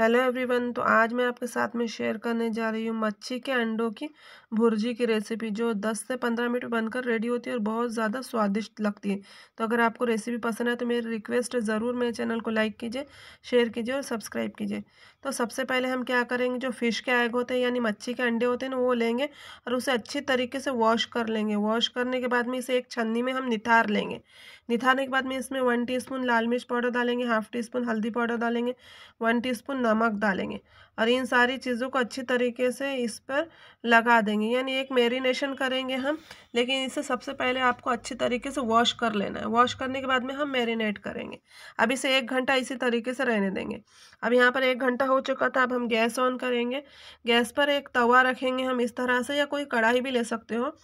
hello everyone तो आज मैं आपके साथ में शेयर करने जा रही हूँ मच्छी के अंडों की भुर्जी की रेसिपी जो 10 से 15 मिनट बनकर रेडी होती है और बहुत ज़्यादा स्वादिष्ट लगती है तो अगर आपको रेसिपी पसंद है तो मेरी रिक्वेस्ट है ज़रूर मेरे चैनल को लाइक कीजिए शेयर कीजिए और सब्सक्राइब कीजिए तो सबसे पहले हम क्या करेंगे जो फ़िश के एग होते हैं यानी मच्छी के अंडे होते हैं ना वो लेंगे और उसे अच्छी तरीके से वॉश कर लेंगे वॉश करने के बाद में इसे एक छन्नी में हम निथार लेंगे निथारने के बाद में इसमें वन टी लाल मिर्च पाउडर डालेंगे हाफ टी स्पून हल्दी पाउडर डालेंगे वन टी स्पून नमक डालेंगे और इन सारी चीज़ों को अच्छी तरीके से इस पर लगा देंगे यानी एक मेरीनेशन करेंगे हम लेकिन इसे सबसे पहले आपको अच्छी तरीके से वॉश कर लेना है वॉश करने के बाद में हम मेरीनेट करेंगे अब इसे एक घंटा इसी तरीके से रहने देंगे अब यहाँ पर एक घंटा हो चुका था अब हम गैस ऑन करेंगे गैस पर एक तवा रखेंगे हम इस तरह से या कोई कढ़ाई भी ले सकते हो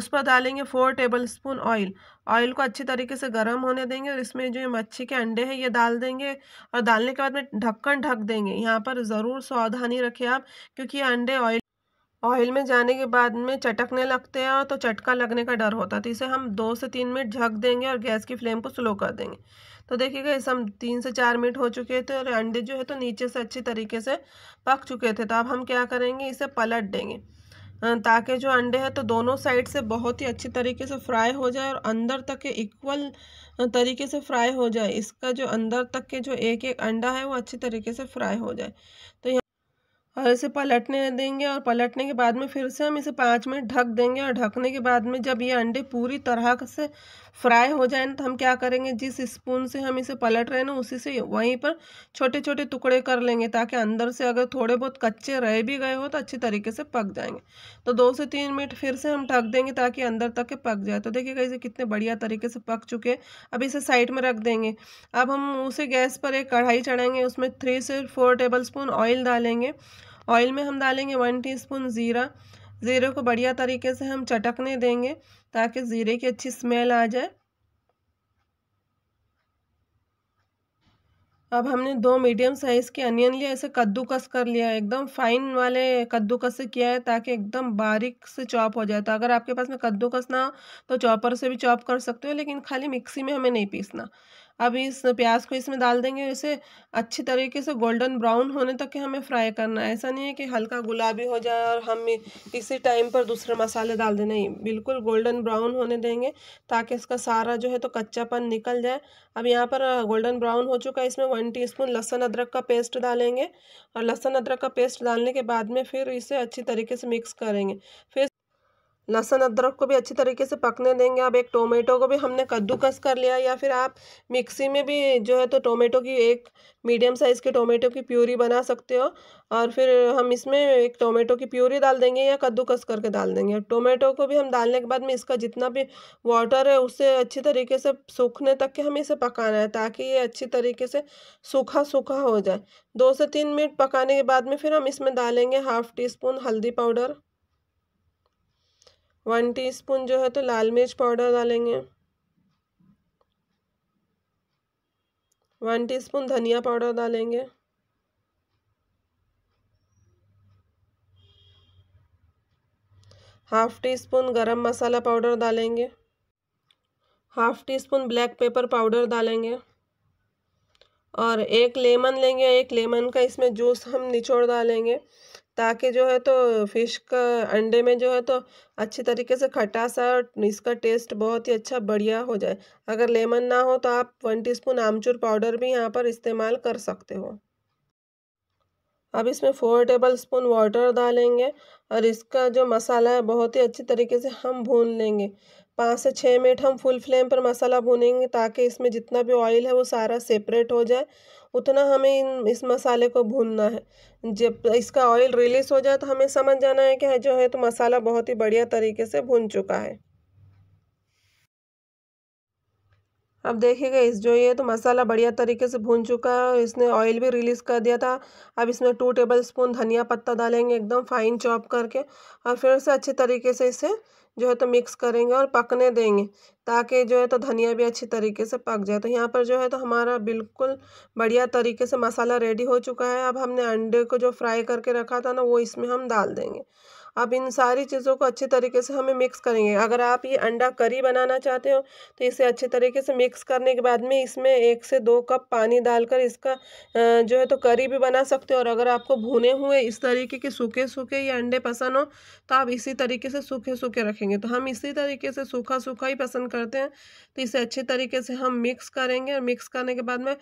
उस पर डालेंगे four tablespoon oil oil को अच्छी तरीके से गर्म होने देंगे और इसमें जो मच्छी के अंडे हैं ये डाल देंगे और डालने के बाद में ढक्कन ढक देंगे यहाँ पर ज़रूर सावधानी रखें आप क्योंकि अंडे ऑयल ऑयल में जाने के बाद में चटकने लगते हैं तो चटका लगने का डर होता है तो इसे हम दो से तीन मिनट झक देंगे और गैस की फ्लेम को स्लो कर देंगे तो देखिएगा इस हम तीन से चार मिनट हो चुके थे और अंडे जो है तो नीचे से अच्छी तरीके से पक चुके थे तो अब हम क्या करेंगे इसे पलट देंगे ताकि जो अंडे हैं तो दोनों साइड से बहुत ही अच्छी तरीके से फ्राई हो जाए और अंदर तक के इक्वल तरीके से फ्राई हो जाए इसका जो अंदर तक के जो एक एक अंडा है वो अच्छी तरीके से फ्राई हो जाए तो और इसे पलटने देंगे और पलटने के बाद में फिर से हम इसे पाँच मिनट ढक देंगे और ढकने के बाद में जब ये अंडे पूरी तरह से फ्राई हो जाए ना तो हम क्या करेंगे जिस स्पून से हम इसे पलट रहे हैं ना उसी से वहीं पर छोटे छोटे टुकड़े कर लेंगे ताकि अंदर से अगर थोड़े बहुत कच्चे रह भी गए हो तो अच्छे तरीके से पक जाएंगे तो दो से तीन मिनट फिर से हम ढक देंगे ताकि अंदर तक के पक जाए तो देखिएगा इसे कितने बढ़िया तरीके से पक चुके अब इसे साइड में रख देंगे अब हम उसे गैस पर एक कढ़ाई चढ़ाएंगे उसमें थ्री से फोर टेबल स्पून ऑयल डालेंगे ऑयल में हम डालेंगे वन टीस्पून ज़ीरा ज़ीरे को बढ़िया तरीके से हम चटकने देंगे ताकि ज़ीरे की अच्छी स्मेल आ जाए अब हमने दो मीडियम साइज़ के अनियन लिए ऐसे कद्दूकस कर लिया है एकदम फाइन वाले कद्दूकस से किया है ताकि एकदम बारीक से चॉप हो जाए तो अगर आपके पास में कद्दूकस ना हो तो चॉपर से भी चॉप कर सकते हो लेकिन खाली मिक्सी में हमें नहीं पीसना अब इस प्याज को इसमें डाल देंगे इसे अच्छी तरीके से गोल्डन ब्राउन होने तक के हमें फ्राई करना है ऐसा नहीं है कि हल्का गुलाबी हो जाए और हम इसी टाइम पर दूसरे मसाले डाल दें नहीं बिल्कुल गोल्डन ब्राउन होने देंगे ताकि इसका सारा जो है तो कच्चापन निकल जाए अब यहाँ पर गोल्डन ब्राउन हो चुका है इसमें वन स्पून लहसुन अदरक का पेस्ट डालेंगे और लहसुन अदरक का पेस्ट डालने के बाद में फिर इसे अच्छी तरीके से मिक्स करेंगे फिर लहसुन अदरक को भी अच्छी तरीके से पकने देंगे अब एक टोमेटो को भी हमने कद्दूकस कर लिया या फिर आप मिक्सी में भी जो है तो टोमेटो की एक मीडियम साइज़ के टोमेटो की प्यूरी बना सकते हो और फिर हम इसमें एक टोमेटो की प्यूरी डाल देंगे या कद्दूकस करके डाल देंगे टोमेटो को भी हम डालने के बाद में इसका जितना भी वाटर है उसे अच्छी तरीके से सूखने तक के हमें इसे पकाना है ताकि ये अच्छी तरीके से सूखा सूखा हो जाए दो से तीन मिनट पकाने के बाद में फिर हम इसमें डालेंगे हाफ़ टी स्पून हल्दी पाउडर वन टीस्पून जो है तो लाल मिर्च पाउडर डालेंगे वन टीस्पून धनिया पाउडर डालेंगे half teaspoon garam masala powder डालेंगे half teaspoon black pepper powder डालेंगे और एक लेमन लेंगे एक लेमन का इसमें जूस हम निचोड़ डालेंगे ताकि जो है तो फ़िश का अंडे में जो है तो अच्छी तरीके से खटास आए और इसका टेस्ट बहुत ही अच्छा बढ़िया हो जाए अगर लेमन ना हो तो आप वन टीस्पून आमचूर पाउडर भी यहाँ पर इस्तेमाल कर सकते हो अब इसमें फोर टेबल स्पून वाटर डालेंगे और इसका जो मसाला है बहुत ही अच्छी तरीके से हम भून लेंगे पाँच से छः मिनट हम फुल फ्लेम पर मसाला भूनेंगे ताकि इसमें जितना भी ऑयल है वो सारा सेपरेट हो जाए उतना हमें इन इस मसाले को भूनना है जब इसका ऑयल रिलीज़ हो जाए तो हमें समझ जाना है कि है जो है तो मसाला बहुत ही बढ़िया तरीके से भून चुका है अब देखिएगा इस जो ये तो मसाला बढ़िया तरीके से भून चुका है और इसने ऑयल भी रिलीज़ कर दिया था अब इसमें टू टेबल स्पून धनिया पत्ता डालेंगे एकदम फाइन चॉप करके और फिर से अच्छे तरीके से इसे जो है तो मिक्स करेंगे और पकने देंगे ताकि जो है तो धनिया भी अच्छी तरीके से पक जाए तो यहाँ पर जो है तो हमारा बिल्कुल बढ़िया तरीके से मसाला रेडी हो चुका है अब हमने अंडे को जो फ्राई करके रखा था ना वो इसमें हम डाल देंगे अब इन सारी चीज़ों को अच्छे तरीके से हमें मिक्स करेंगे अगर आप ये अंडा करी बनाना चाहते हो तो इसे अच्छे तरीके से मिक्स करने के बाद में इसमें एक से दो कप पानी डालकर इसका जो है तो करी भी बना सकते हो और अगर आपको भुने हुए इस तरीके के सूखे सूखे ये अंडे पसंद हो तो आप इसी तरीके से सूखे सूखे रखेंगे तो हम इसी तरीके से सूखा सूखा ही पसंद करते हैं तो इसे अच्छे तरीके से हम मिक्स करेंगे और मिक्स करने के बाद में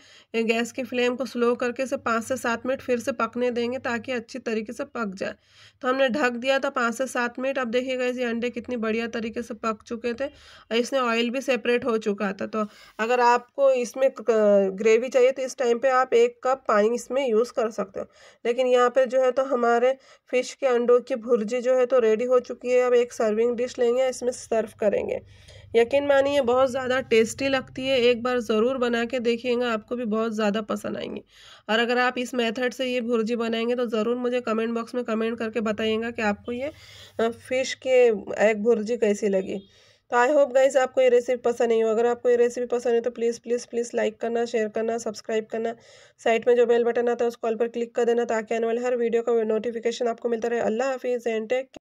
गैस की फ्लेम को स्लो करके इसे पाँच से सात मिनट फिर से पकने देंगे ताकि अच्छी तरीके से पक जाए तो हमने ढक दिया था पाँच से सात मिनट अब देखिएगा ये अंडे कितनी बढ़िया तरीके से पक चुके थे और इसमें ऑयल भी सेपरेट हो चुका था तो अगर आपको इसमें ग्रेवी चाहिए तो इस टाइम पे आप एक कप पानी इसमें यूज़ कर सकते हो लेकिन यहाँ पे जो है तो हमारे फ़िश के अंडों की भुर्जी जो है तो रेडी हो चुकी है अब एक सर्विंग डिश लेंगे इसमें सर्व करेंगे यकीन मानिए बहुत ज़्यादा टेस्टी लगती है एक बार ज़रूर बना के देखिएगा आपको भी बहुत ज़्यादा पसंद आएंगी और अगर आप इस मेथड से ये भुर्जी बनाएंगे तो ज़रूर मुझे कमेंट बॉक्स में कमेंट करके बताइएगा कि आपको ये फ़िश के एग भुर्जी कैसी लगी तो आई होप गाइज आपको ये रेसिपी पसंद नहीं हो अगर आपको ये रेसिपी पसंद है तो प्लीज़ प्लीज़ प्लीज़ लाइक करना शेयर करना सब्सक्राइब करना साइट में जो बेल बटन आता है उस कॉल पर क्लिक कर देना ताकि आने वाले हर वीडियो का नोटिफिकेशन आपको मिलता रहे अल्लाह हाफिज़ एंड टेक